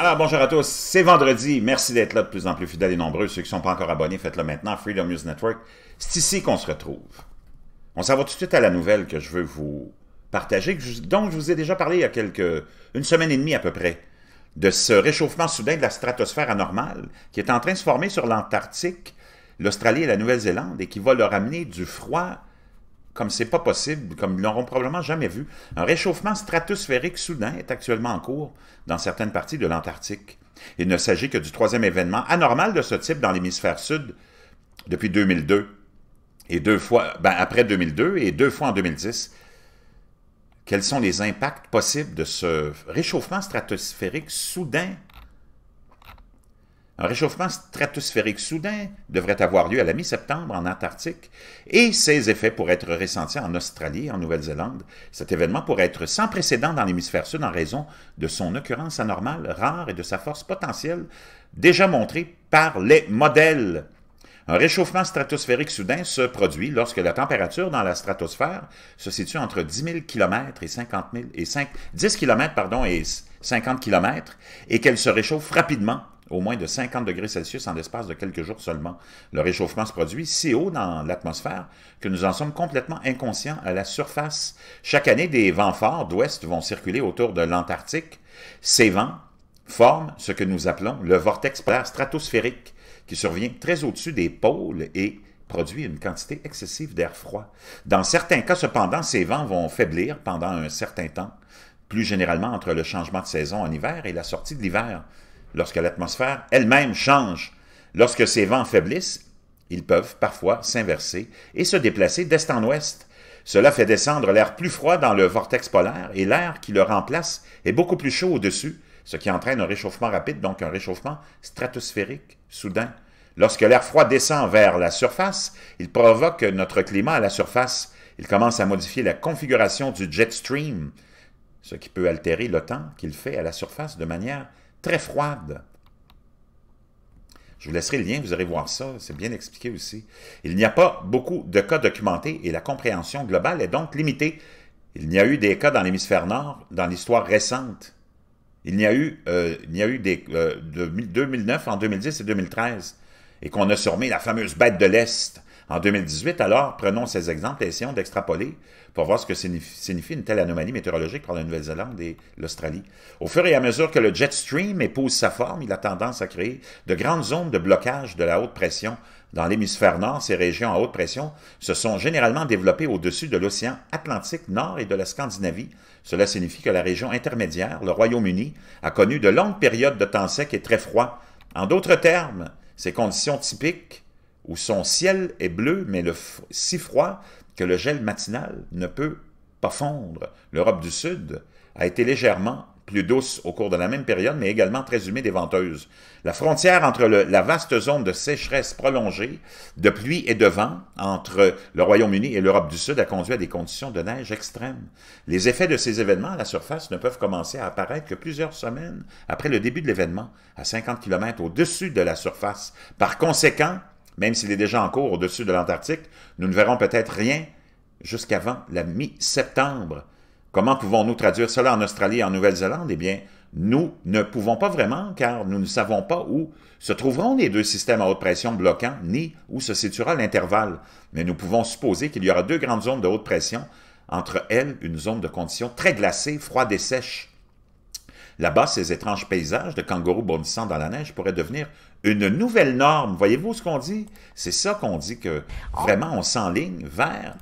Alors bonjour à tous, c'est vendredi. Merci d'être là de plus en plus fidèles et nombreux. Ceux qui ne sont pas encore abonnés, faites-le maintenant. Freedom News Network, c'est ici qu'on se retrouve. On s'en va tout de suite à la nouvelle que je veux vous partager, donc je vous ai déjà parlé il y a quelques, une semaine et demie à peu près, de ce réchauffement soudain de la stratosphère anormale qui est en train de se former sur l'Antarctique, l'Australie et la Nouvelle-Zélande et qui va leur amener du froid comme c'est pas possible, comme ils l'auront probablement jamais vu, un réchauffement stratosphérique soudain est actuellement en cours dans certaines parties de l'Antarctique. Il ne s'agit que du troisième événement anormal de ce type dans l'hémisphère sud depuis 2002 et deux fois ben, après 2002 et deux fois en 2010. Quels sont les impacts possibles de ce réchauffement stratosphérique soudain un réchauffement stratosphérique soudain devrait avoir lieu à la mi-septembre en Antarctique et ses effets pourraient être ressentis en Australie et en Nouvelle-Zélande. Cet événement pourrait être sans précédent dans l'hémisphère sud en raison de son occurrence anormale, rare et de sa force potentielle déjà montrée par les modèles. Un réchauffement stratosphérique soudain se produit lorsque la température dans la stratosphère se situe entre 10 km et 50 et 10 km pardon, et 50 km et qu'elle se réchauffe rapidement au moins de 50 degrés Celsius en l'espace de quelques jours seulement. Le réchauffement se produit si haut dans l'atmosphère que nous en sommes complètement inconscients à la surface. Chaque année, des vents forts d'ouest vont circuler autour de l'Antarctique. Ces vents forment ce que nous appelons le vortex polaire stratosphérique, qui survient très au-dessus des pôles et produit une quantité excessive d'air froid. Dans certains cas, cependant, ces vents vont faiblir pendant un certain temps, plus généralement entre le changement de saison en hiver et la sortie de l'hiver lorsque l'atmosphère elle-même change. Lorsque ces vents faiblissent, ils peuvent parfois s'inverser et se déplacer d'est en ouest. Cela fait descendre l'air plus froid dans le vortex polaire et l'air qui le remplace est beaucoup plus chaud au-dessus, ce qui entraîne un réchauffement rapide, donc un réchauffement stratosphérique soudain. Lorsque l'air froid descend vers la surface, il provoque notre climat à la surface. Il commence à modifier la configuration du jet stream, ce qui peut altérer le temps qu'il fait à la surface de manière très froide. Je vous laisserai le lien, vous allez voir ça, c'est bien expliqué aussi. Il n'y a pas beaucoup de cas documentés et la compréhension globale est donc limitée. Il n'y a eu des cas dans l'hémisphère nord dans l'histoire récente. Il n'y a eu, euh, y a eu des, cas euh, de 2009 en 2010 et 2013 et qu'on a surmé la fameuse bête de l'Est en 2018, alors, prenons ces exemples et essayons d'extrapoler pour voir ce que signifie une telle anomalie météorologique pour la Nouvelle-Zélande et l'Australie. Au fur et à mesure que le jet stream épouse sa forme, il a tendance à créer de grandes zones de blocage de la haute pression. Dans l'hémisphère nord, ces régions à haute pression se sont généralement développées au-dessus de l'océan Atlantique nord et de la Scandinavie. Cela signifie que la région intermédiaire, le Royaume-Uni, a connu de longues périodes de temps sec et très froid. En d'autres termes, ces conditions typiques où son ciel est bleu, mais si froid que le gel matinal ne peut pas fondre. L'Europe du Sud a été légèrement plus douce au cours de la même période, mais également très humide et venteuse. La frontière entre la vaste zone de sécheresse prolongée, de pluie et de vent entre le Royaume-Uni et l'Europe du Sud a conduit à des conditions de neige extrêmes. Les effets de ces événements à la surface ne peuvent commencer à apparaître que plusieurs semaines après le début de l'événement, à 50 km au-dessus de la surface. Par conséquent, même s'il est déjà en cours au-dessus de l'Antarctique, nous ne verrons peut-être rien jusqu'avant la mi-septembre. Comment pouvons-nous traduire cela en Australie et en Nouvelle-Zélande? Eh bien, nous ne pouvons pas vraiment, car nous ne savons pas où se trouveront les deux systèmes à haute pression bloquants, ni où se situera l'intervalle. Mais nous pouvons supposer qu'il y aura deux grandes zones de haute pression, entre elles une zone de conditions très glacées, froides et sèches. Là-bas, ces étranges paysages de kangourous bondissant dans la neige pourraient devenir une nouvelle norme. Voyez-vous ce qu'on dit? C'est ça qu'on dit que oh. vraiment on s'enligne vers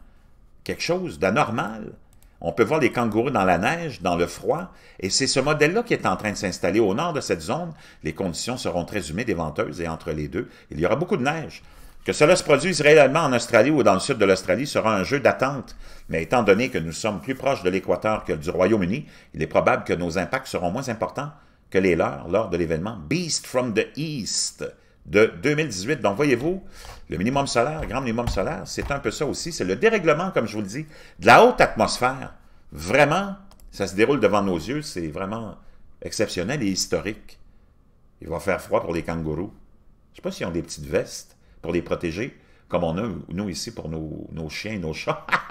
quelque chose d'anormal. On peut voir les kangourous dans la neige, dans le froid, et c'est ce modèle-là qui est en train de s'installer au nord de cette zone. Les conditions seront très humides et venteuses, et entre les deux, il y aura beaucoup de neige. Que cela se produise réellement en Australie ou dans le sud de l'Australie sera un jeu d'attente, mais étant donné que nous sommes plus proches de l'Équateur que du Royaume-Uni, il est probable que nos impacts seront moins importants que les leurs lors de l'événement Beast from the East de 2018. Donc, voyez-vous, le minimum solaire, grand minimum solaire, c'est un peu ça aussi. C'est le dérèglement, comme je vous le dis, de la haute atmosphère. Vraiment, ça se déroule devant nos yeux. C'est vraiment exceptionnel et historique. Il va faire froid pour les kangourous. Je ne sais pas s'ils ont des petites vestes pour les protéger, comme on a, nous, ici, pour nos, nos chiens et nos chats.